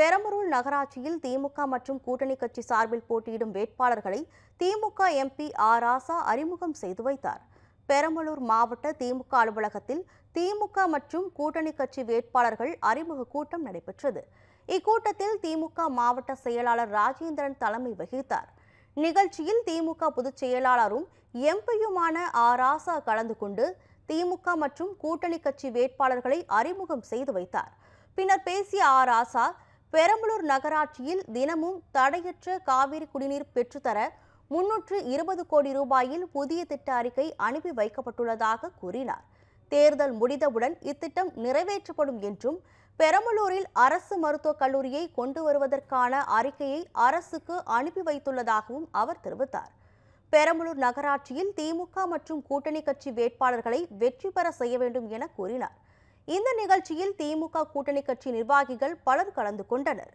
பெரம்பலூர் நகராட்சியில் திமுக மற்றும் கூட்டணி கட்சி சார்பில் போட்டியிடும் வேட்பாளர்களை திமுக எம்பி ஆர் ராசா அறிமுகம் செய்து வைத்தார் பெரம்பலூர் மாவட்ட திமுக அலுவலகத்தில் திமுக மற்றும் கூட்டணி கட்சி வேட்பாளர்கள் அறிமுக கூட்டம் நடைபெற்றது இக்கூட்டத்தில் திமுக மாவட்ட செயலாளர் ராஜேந்திரன் தலைமை வகித்தார் நிகழ்ச்சியில் திமுக பொதுச் செயலாளரும் எம்பியுமான ஆர் ராசா கலந்து கொண்டு திமுக மற்றும் கூட்டணி கட்சி வேட்பாளர்களை அறிமுகம் செய்து வைத்தார் பின்னர் பேசிய ஆர் ராசா பெரம்பலூர் நகராட்சியில் தினமும் தடையற்ற காவிரி குடிநீர் பெற்றுத்தர முன்னூற்று இருபது கோடி ரூபாயில் புதிய திட்ட அறிக்கை அனுப்பி வைக்கப்பட்டுள்ளதாக கூறினார் தேர்தல் முடிந்தவுடன் இத்திட்டம் நிறைவேற்றப்படும் என்றும் பெரம்பலூரில் அரசு மருத்துவக் கல்லூரியை கொண்டு வருவதற்கான அறிக்கையை அரசுக்கு அனுப்பி வைத்துள்ளதாகவும் அவர் தெரிவித்தார் பெரம்பலூர் நகராட்சியில் திமுக மற்றும் கூட்டணி கட்சி வேட்பாளர்களை வெற்றி பெற செய்ய வேண்டும் என கூறினார் இந்த நிகழ்ச்சியில் திமுக கூட்டணி கட்சி நிர்வாகிகள் பலர் கலந்து கொண்டனர்